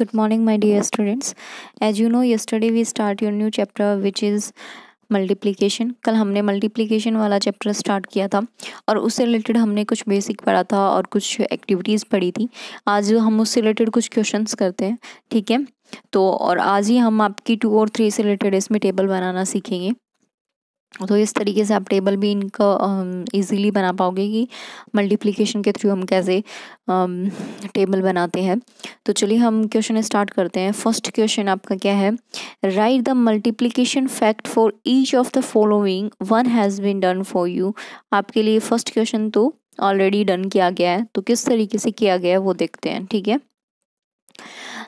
good morning my dear students as you know yesterday we start your new chapter which is multiplication कल हमने multiplication वाला chapter start किया था और उससे रिलेटेड हमने कुछ बेसिक पढ़ा था और कुछ एक्टिविटीज़ पढ़ी थी आज हम उससे रिलेटेड कुछ क्वेश्चंस करते हैं ठीक है तो और आज ही हम आपकी टू और थ्री से रिलेटेड इसमें टेबल बनाना सीखेंगे तो इस तरीके से आप टेबल भी इनका इजीली बना पाओगे कि मल्टीप्लिकेशन के थ्रू हम कैसे टेबल बनाते हैं तो चलिए हम क्वेश्चन स्टार्ट करते हैं फर्स्ट क्वेश्चन आपका क्या है write the multiplication fact for each of the following one has been done for you आपके लिए फर्स्ट क्वेश्चन तो ऑलरेडी डन किया गया है तो किस तरीके से किया गया है वो देखते हैं ठीक है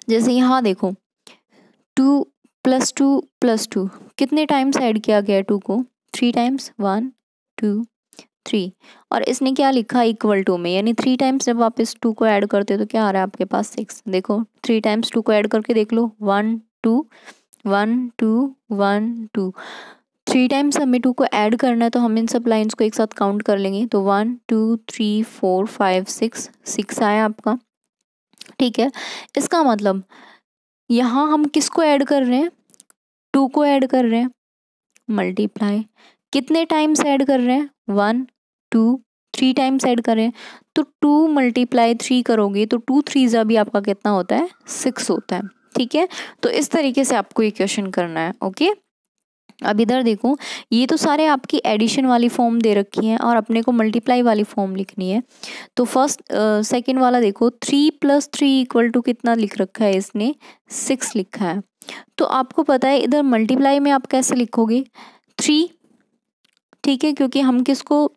जैसे यहाँ देखो two plus two plus two कितने टाइम्स ऐड किया गया है टू को three times one two three और इसने क्या लिखा इक्वल टू में यानी थ्री टाइम्स जब आप इस टू को ऐड करते हो तो क्या आ रहा है आपके पास सिक्स देखो थ्री टाइम्स टू को ऐड करके देख लो one two one two one two three times हमें टू को ऐड करना है तो हम इन सब लाइन्स को एक साथ काउंट कर लेंगे तो one two three four five six six आया आपका ठीक है इसका मतलब यहाँ हम किसको ऐड कर रहे हैं टू को ऐड कर रहे हैं मल्टीप्लाई कितने टाइम्स ऐड कर रहे हैं one two three times add करें तो टू मल्टीप्लाई थ्री करोगे तो टू थ्री जब भी आपका कितना होता है सिक्स होता है ठीक है तो इस तरीके से आपको ये क्वेश्चन करना है ओके अब इधर देखो ये तो सारे आपकी एडिशन वाली फॉर्म दे रखी है और अपने को मल्टीप्लाई वाली फॉर्म लिखनी है तो फर्स्ट सेकंड वाला देखो three plus three equal to कितना लिख रखा है इसने सिक्स लिखा है तो आपको पता है इधर मल्टीप्लाई में आप कैसे लिखोगे थ्री ठीक है क्योंकि हम किसको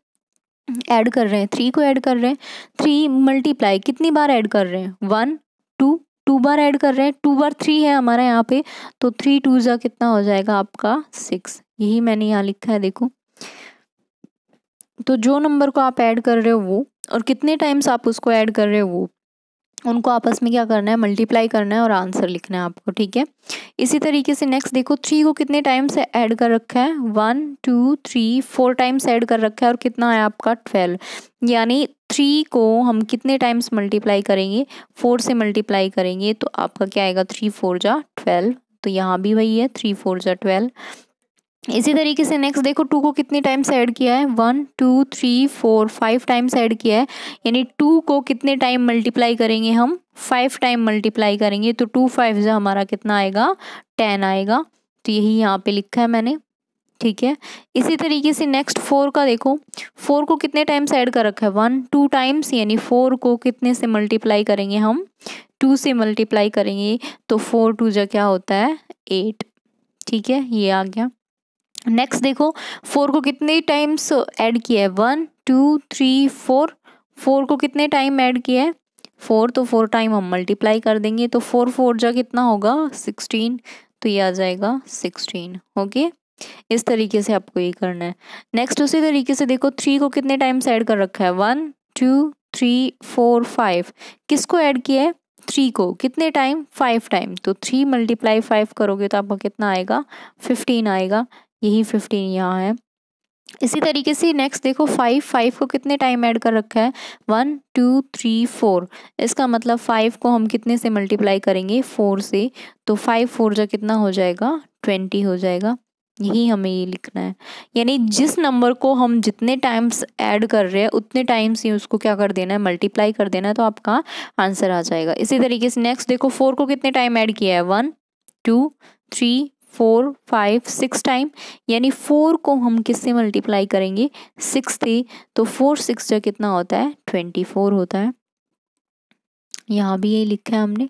ऐड कर रहे हैं थ्री को ऐड कर रहे हैं थ्री मल्टीप्लाई कितनी बार ऐड कर रहे हैं वन टू टू बार ऐड कर रहे हैं टू बार थ्री है हमारे यहाँ पे तो थ्री टू ज़ा कितना हो जाएगा आपका सिक्स यही मैंने यहाँ लिखा है देखो तो जो नंबर को आप ऐड कर रहे हो वो और कितने टाइम्स आप उसको ऐड कर रहे हो वो उनको आपस में क्या करना है मल्टीप्लाई करना है और आंसर लिखना है आपको ठीक है इसी तरीके से नेक्स्ट देखो थ्री को कितने टाइम्स ऐड कर रखा है one two three four times add कर रखा है और कितना है आपका ट्वेल्व यानी थ्री को हम कितने टाइम्स मल्टीप्लाई करेंगे फोर से मल्टीप्लाई करेंगे तो आपका क्या आएगा थ्री फोर जा ट्वेल्व तो यहाँ भी वही है थ्री फोर जा ट्वेल्व इसी तरीके से नेक्स्ट देखो टू को कितने टाइम्स ऐड किया है one two three four five times add किया है यानी टू को कितने टाइम मल्टीप्लाई करेंगे हम फाइव टाइम मल्टीप्लाई करेंगे तो टू फाइव जो हमारा कितना आएगा टेन आएगा तो यही यहाँ पे लिखा है मैंने ठीक है इसी तरीके से नेक्स्ट फोर का देखो फोर को कितने टाइम्स ऐड कर रखा है वन टू टाइम्स यानी फोर को कितने से मल्टीप्लाई करेंगे हम टू से मल्टीप्लाई करेंगे तो फोर टू जो क्या होता है एट ठीक है ये आ गया नेक्स्ट देखो फोर को कितने टाइम्स ऐड किया है one two three four four को कितने टाइम ऐड किया है फोर तो फोर टाइम हम मल्टीप्लाई कर देंगे तो फोर फोर जा कितना होगा सिक्सटीन तो ये आ जाएगा सिक्सटीन ओके इस तरीके से आपको ये करना है नेक्स्ट उसी तरीके से देखो थ्री को कितने टाइम्स ऐड कर रखा है one two three four five किसको ऐड किया है थ्री को कितने टाइम फाइव टाइम तो थ्री मल्टीप्लाई फाइव करोगे तो आपका कितना आएगा फिफ्टीन आएगा यही फिफ्टीन यहाँ है इसी तरीके से नेक्स्ट देखो फाइव फाइव को कितने टाइम ऐड कर रखा है वन टू थ्री फोर इसका मतलब फाइव को हम कितने से मल्टीप्लाई करेंगे फोर से तो फाइव फोर जो कितना हो जाएगा ट्वेंटी हो जाएगा यही हमें ये लिखना है यानी जिस नंबर को हम जितने टाइम्स ऐड कर रहे हैं उतने टाइम्स ही उसको क्या कर देना है मल्टीप्लाई कर देना है तो आपका आंसर आ जाएगा इसी तरीके से नेक्स्ट देखो फोर को कितने टाइम ऐड किया है one two three four five six time यानी फोर को हम किससे मल्टीप्लाई करेंगे सिक्स थी तो फोर सिक्स जो कितना होता है ट्वेंटी फोर होता है यहाँ भी यही लिखा है हमने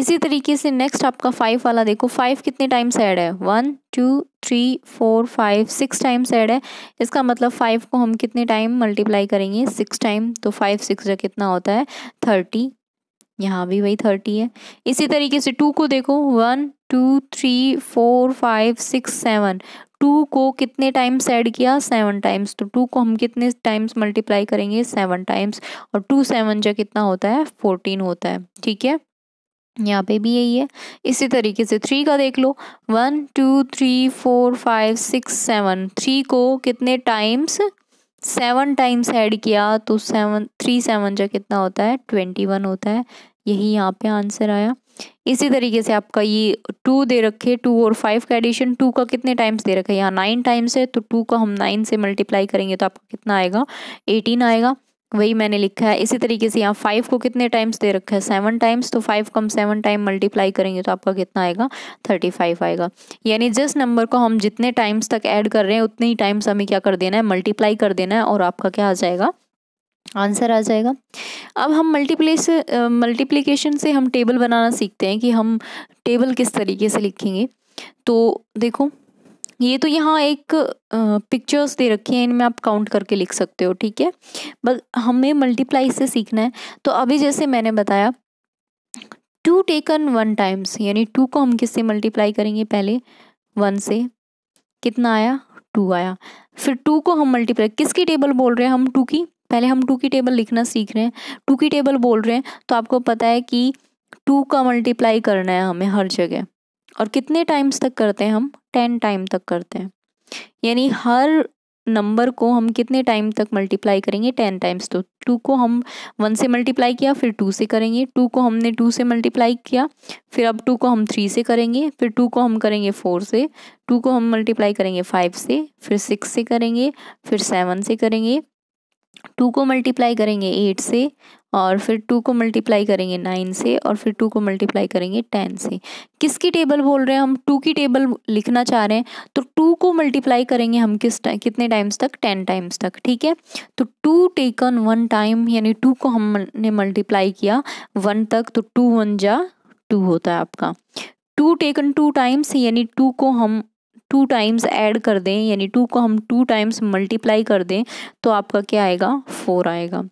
इसी तरीके से नेक्स्ट आपका फाइव वाला देखो फाइव कितने टाइम्स ऐड है one two three four five six times add है इसका मतलब फाइव को हम कितने टाइम मल्टीप्लाई करेंगे सिक्स टाइम तो फाइव सिक्स कितना होता है थर्टी यहाँ भी वही थर्टी है इसी तरीके से टू को देखो one two three four five six seven two को कितने टाइम्स ऐड किया सेवन टाइम्स तो टू को हम कितने टाइम्स मल्टीप्लाई करेंगे सेवन टाइम्स और टू सेवन जो कितना होता है फोर्टीन होता है ठीक है यहाँ पे भी यही है इसी तरीके से थ्री का देख लो one two three four five six seven three को कितने टाइम्स सेवन टाइम्स ऐड किया तो सेवन थ्री सेवन जो कितना होता है ट्वेंटी वन होता है यही यहाँ पे आंसर आया इसी तरीके से आपका ये टू दे रखे टू और फाइव का एडिशन टू का कितने टाइम्स दे रखा है यहाँ नाइन टाइम्स है तो टू का हम नाइन से मल्टीप्लाई करेंगे तो आपका कितना आएगा एटीन आएगा वही मैंने लिखा है इसी तरीके से यहाँ फाइव को कितने टाइम्स दे रखा है सेवन टाइम्स तो five cum seven time multiply करेंगे तो आपका कितना आएगा थर्टी फाइव आएगा यानी जिस नंबर को हम जितने टाइम्स तक ऐड कर रहे हैं उतने ही टाइम्स हमें क्या कर देना है मल्टीप्लाई कर देना है और आपका क्या आ जाएगा आंसर आ जाएगा अब हम मल्टीप्ले से मल्टीप्लीकेशन से हम टेबल बनाना सीखते हैं कि हम टेबल किस तरीके से लिखेंगे तो देखो ये तो यहाँ एक पिक्चर्स दे रखी हैं इनमें आप काउंट करके लिख सकते हो ठीक है बस हमें मल्टीप्लाई से सीखना है तो अभी जैसे मैंने बताया टू टेकन वन टाइम्स यानी टू को हम किससे मल्टीप्लाई करेंगे पहले वन से कितना आया टू आया फिर टू को हम मल्टीप्लाई किसकी टेबल बोल रहे हैं हम टू की पहले हम टू की टेबल लिखना सीख रहे हैं टू की टेबल बोल रहे हैं तो आपको पता है कि टू का मल्टीप्लाई करना है हमें हर जगह और कितने टाइम्स तक करते हैं हम टेन टाइम तक करते हैं यानी हर नंबर को हम कितने टाइम तक मल्टीप्लाई करेंगे टेन टाइम्स तो टू को हम वन से मल्टीप्लाई किया फिर टू से करेंगे टू को हमने टू से मल्टीप्लाई किया फिर अब टू को हम थ्री से करेंगे फिर टू को हम करेंगे फोर से टू को हम मल्टीप्लाई करेंगे फाइव से फिर सिक्स से करेंगे फिर सेवन से करेंगे टू को मल्टीप्लाई करेंगे एट से और फिर टू को मल्टीप्लाई करेंगे नाइन से और फिर टू को मल्टीप्लाई करेंगे टेन से किसकी टेबल बोल रहे हैं हम टू की टेबल लिखना चाह रहे हैं तो टू को मल्टीप्लाई करेंगे हम किस टाइम कितने टाइम्स तक टेन टाइम्स तक ठीक है तो टू टेकन वन टाइम यानी टू को हमने मल्टीप्लाई किया वन तक तो टू वन जा टू होता है आपका टू टेकन टू टाइम्स यानी टू को हम टू टाइम्स ऐड कर दें यानी टू को हम टू टाइम्स मल्टीप्लाई कर दें तो आपका क्या आएगा फोर आएगा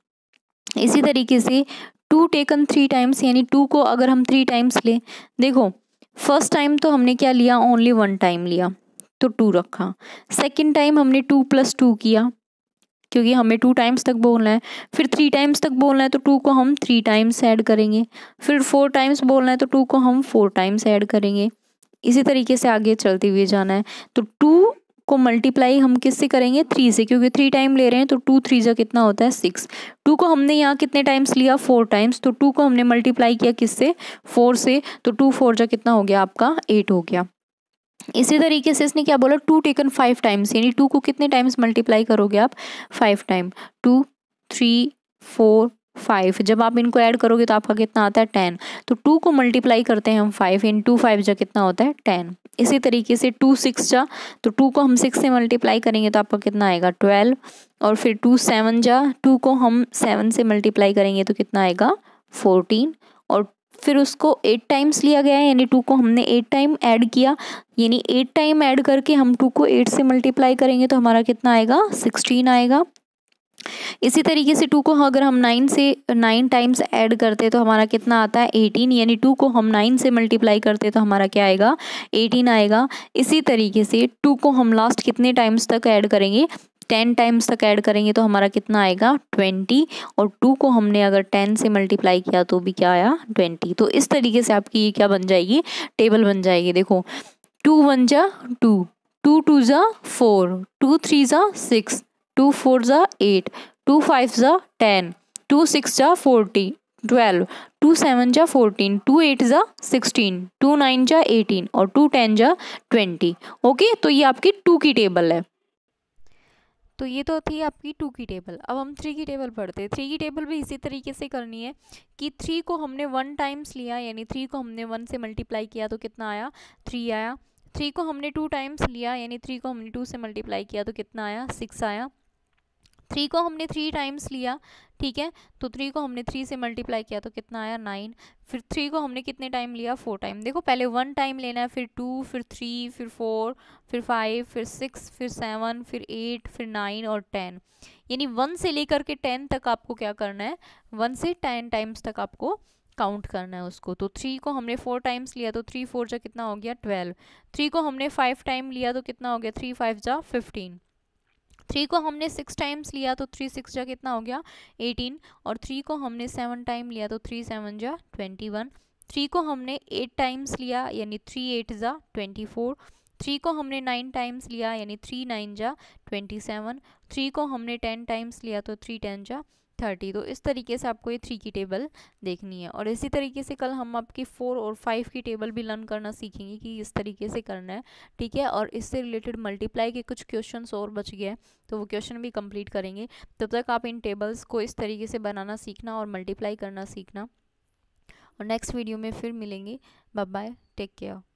इसी तरीके से टू टेकन थ्री टाइम्स यानी टू को अगर हम थ्री टाइम्स लें देखो फर्स्ट टाइम तो हमने क्या लिया ओनली वन टाइम लिया तो टू रखा सेकेंड टाइम हमने टू प्लस टू किया क्योंकि हमें टू टाइम्स तक बोलना है फिर थ्री टाइम्स तक बोलना है तो टू को हम थ्री टाइम्स ऐड करेंगे फिर फोर टाइम्स बोलना है तो टू को हम फोर टाइम्स ऐड करेंगे इसी तरीके से आगे चलते हुए जाना है तो टू को मल्टीप्लाई हम किससे करेंगे थ्री से क्योंकि थ्री टाइम ले रहे हैं तो टू थ्री जो कितना होता है सिक्स टू को हमने यहाँ कितने टाइम्स लिया फोर टाइम्स तो टू को हमने मल्टीप्लाई किया किससे फोर से तो टू फोर जा कितना हो गया आपका एट हो गया इसी तरीके से इसने क्या बोला टू टेकन फाइव टाइम्स यानी टू को कितने टाइम्स मल्टीप्लाई करोगे आप five time two three four five जब आप इनको ऐड करोगे तो आपका कितना आता है टेन तो टू को मल्टीप्लाई करते हैं हम फाइव इन टू फाइव जा कितना होता है टेन इसी तरीके से टू सिक्स जा तो टू को हम सिक्स से मल्टीप्लाई करेंगे तो आपका कितना आएगा ट्वेल्व और फिर टू सेवन जा टू को हम सेवन से मल्टीप्लाई करेंगे तो कितना आएगा फोर्टीन और फिर उसको एट टाइम्स लिया गया है यानी टू को हमने एट टाइम ऐड किया यानी एट टाइम ऐड करके हम टू को एट से मल्टीप्लाई करेंगे तो हमारा कितना आएगा सिक्सटीन आएगा इसी तरीके से टू को अगर हम नाइन से नाइन टाइम्स ऐड करते हैं तो हमारा कितना आता है एटीन यानी टू को हम नाइन से मल्टीप्लाई करते हैं तो हमारा क्या आएगा एटीन आएगा इसी तरीके से टू को हम लास्ट कितने टाइम्स तक ऐड करेंगे टेन टाइम्स तक ऐड करेंगे तो हमारा कितना आएगा ट्वेंटी और टू को हमने अगर टेन से मल्टीप्लाई किया तो भी क्या आया ट्वेंटी तो इस तरीके से आपकी ये क्या बन जाएगी टेबल बन जाएगी देखो टू वन जा टू टू टू ज़ा फोर टू थ्री ज़ा सिक्स टू फोर ज़ा एट टू फाइव ज़ा टेन टू सिक्स ज़ा फोर्टी ट्वेल्व टू सेवन जा फोर्टीन टू एट जा सिक्सटीन टू नाइन जा एटीन और टू टेन जा ट्वेंटी ओके तो ये आपकी टू की टेबल है तो ये तो थी आपकी टू की टेबल अब हम थ्री की टेबल पढ़ते हैं थ्री की टेबल भी इसी तरीके से करनी है कि थ्री को हमने वन टाइम्स लिया यानी थ्री को हमने वन से मल्टीप्लाई किया तो कितना आया थ्री आया थ्री को हमने टू टाइम्स लिया यानी थ्री को हमने टू से मल्टीप्लाई किया तो कितना आया सिक्स आया थ्री को हमने थ्री टाइम्स लिया ठीक है तो थ्री को हमने थ्री से मल्टीप्लाई किया तो कितना आया नाइन फिर थ्री को हमने कितने टाइम लिया फोर टाइम देखो पहले वन टाइम लेना है फिर टू फिर थ्री फिर फोर फिर फाइव फिर सिक्स फिर सेवन फिर एट फिर नाइन और टेन यानी वन से लेकर के टेन तक आपको क्या करना है वन से टेन टाइम्स तक आपको काउंट करना है उसको तो थ्री को हमने फोर टाइम्स लिया तो थ्री फोर जा कितना हो गया ट्वेल्व थ्री को हमने फाइव टाइम लिया तो कितना हो गया थ्री फाइव जा फिफ्टीन थ्री को हमने सिक्स टाइम्स लिया तो थ्री सिक्स जा कितना हो गया एटीन और थ्री को हमने सेवन टाइम लिया तो थ्री सेवन जा ट्वेंटी वन थ्री को हमने एट टाइम्स लिया यानी थ्री एट जा ट्वेंटी फोर थ्री को हमने नाइन टाइम्स लिया यानी थ्री नाइन जा ट्वेंटी सेवन थ्री को हमने टेन टाइम्स लिया तो थ्री टेन जा थर्टी तो इस तरीके से आपको ये थ्री की टेबल देखनी है और इसी तरीके से कल हम आपकी फोर और फाइव की टेबल भी लर्न करना सीखेंगे कि इस तरीके से करना है ठीक है और इससे रिलेटेड मल्टीप्लाई के कुछ क्वेश्चन और बच गए हैं तो वो क्वेश्चन भी कम्प्लीट करेंगे तब तक आप इन टेबल्स को इस तरीके से बनाना सीखना और मल्टीप्लाई करना सीखना और नेक्स्ट वीडियो में फिर मिलेंगे बाय बाय टेक केयर